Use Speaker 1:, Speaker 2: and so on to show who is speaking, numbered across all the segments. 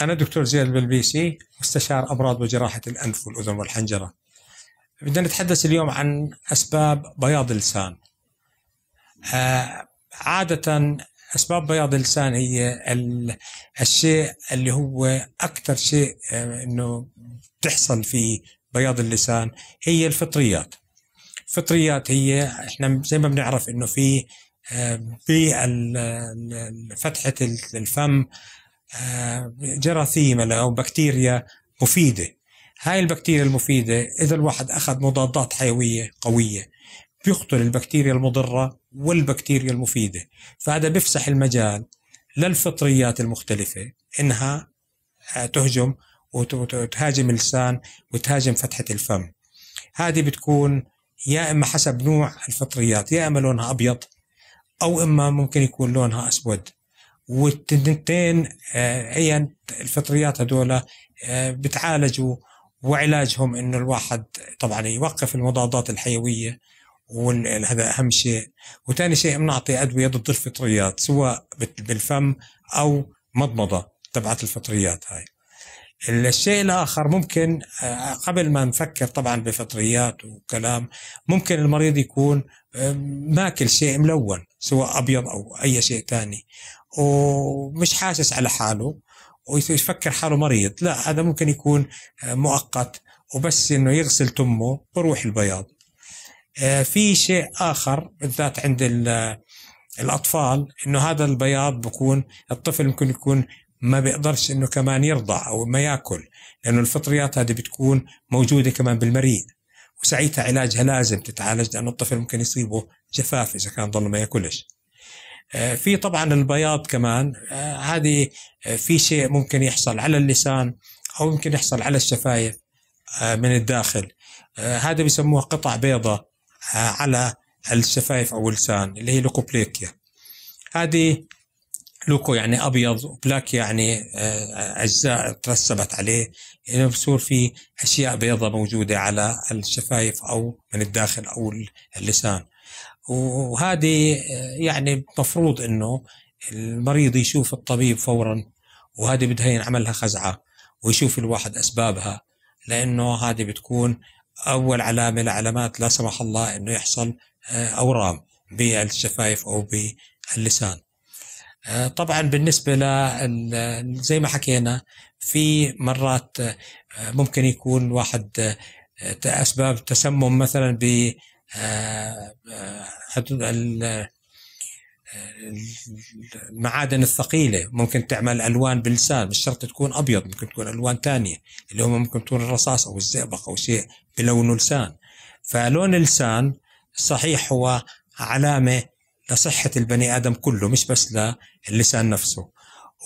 Speaker 1: أنا دكتور زياد البلبيسي مستشار أمراض وجراحة الأنف والأذن والحنجرة بدنا نتحدث اليوم عن أسباب بياض اللسان آه، عادة أسباب بياض اللسان هي الشيء اللي هو أكثر شيء آه، أنه تحصل في بياض اللسان هي الفطريات الفطريات هي احنا زي ما بنعرف انه في في آه، فتحه الفم جراثيم او بكتيريا مفيده هاي البكتيريا المفيده اذا الواحد اخذ مضادات حيويه قويه بيقتل البكتيريا المضره والبكتيريا المفيده فهذا بيفسح المجال للفطريات المختلفه انها آه، تهجم وتهاجم اللسان وتهاجم فتحه الفم هذه بتكون يا اما حسب نوع الفطريات يا اما لونها ابيض او اما ممكن يكون لونها اسود والتنتين آه، ايا الفطريات هذول آه، بتعالجوا وعلاجهم انه الواحد طبعا يوقف المضادات الحيويه وهذا اهم شيء وثاني شيء بنعطي ادويه ضد الفطريات سواء بالفم او مضمضه تبعت الفطريات هاي الشيء الاخر ممكن آه، قبل ما نفكر طبعا بفطريات وكلام ممكن المريض يكون ماكل شيء ملون سواء ابيض او اي شيء ثاني ومش حاسس على حاله ويفكر حاله مريض لا هذا ممكن يكون آه، مؤقت وبس انه يغسل تمه بروح البياض آه، في شيء اخر بالذات عند الاطفال انه هذا البياض بكون الطفل ممكن يكون ما بيقدرش انه كمان يرضع او ما ياكل لانه الفطريات هذه بتكون موجوده كمان بالمريء وساعتها علاجها لازم تتعالج لانه الطفل ممكن يصيبه جفاف اذا كان ضل ما ياكلش آه، في طبعا البياض كمان آه، هذه آه، في شيء ممكن يحصل على اللسان او ممكن يحصل على الشفايف من الداخل هذا بيسموها قطع بيضة على الشفايف او اللسان اللي هي لوكوبليكيا هذه لوكو يعني ابيض وبلاك يعني آه، اجزاء ترسبت عليه يعني بصير في اشياء بيضة موجوده على الشفايف او من الداخل او اللسان وهذه آه، يعني مفروض انه المريض يشوف الطبيب فورا وهذه بدها ينعملها خزعه ويشوف الواحد اسبابها لانه هذه بتكون اول علامه لعلامات لا سمح الله انه يحصل آه، اورام بالشفايف او باللسان آه، طبعا بالنسبه ل زي ما حكينا في مرات آه، ممكن يكون واحد آه، اسباب تسمم مثلا ب المعادن الثقيلة ممكن تعمل ألوان باللسان مش شرط تكون أبيض ممكن تكون ألوان تانية اللي هم ممكن تكون الرصاص أو الزئبق أو شيء بلونه لسان فلون اللسان صحيح هو علامة لصحة البني آدم كله مش بس للسان نفسه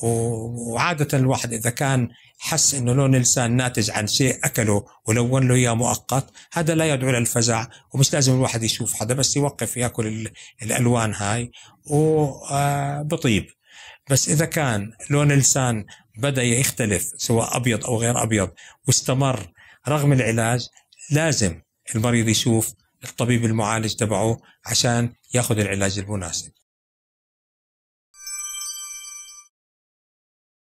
Speaker 1: وعادة الواحد إذا كان حس إنه لون اللسان ناتج عن شيء أكله ولون له إياه مؤقت هذا لا يدعو للفزع ومش لازم الواحد يشوف حدا بس يوقف ياكل الألوان هاي وبطيب آه، بس إذا كان لون اللسان بدأ يختلف سواء أبيض أو غير أبيض واستمر رغم العلاج لازم المريض يشوف الطبيب المعالج تبعه عشان ياخذ العلاج المناسب